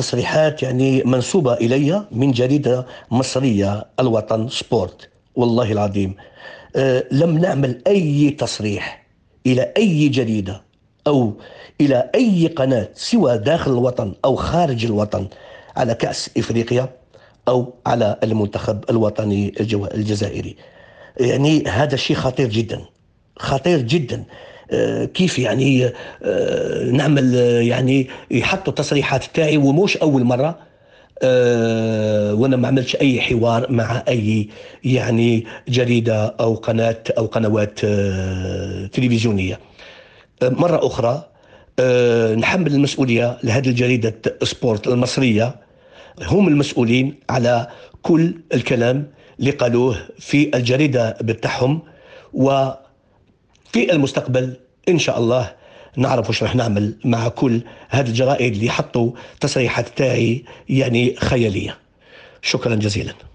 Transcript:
تصريحات يعني منسوبة إلي من جريدة مصرية الوطن سبورت والله العظيم أه لم نعمل أي تصريح إلى أي جريدة أو إلى أي قناة سوى داخل الوطن أو خارج الوطن على كأس إفريقيا أو على المنتخب الوطني الجزائري يعني هذا شيء خطير جدا خطير جدا آه، كيف يعني آه، نعمل آه، يعني يحطوا التصريحات تاعي ومش اول مره وانا ما عملتش اي حوار مع اي يعني جريده او قناه او قنوات تلفزيونيه مره اخرى نحمل المسؤوليه لهذه الجريده سبورت المصريه هم المسؤولين على كل الكلام اللي قالوه في الجريده بتاعهم وفي المستقبل ان شاء الله نعرف واش راح نعمل مع كل هاد الجرائد اللي حطوا تصريحات تاعي يعني خياليه شكرا جزيلا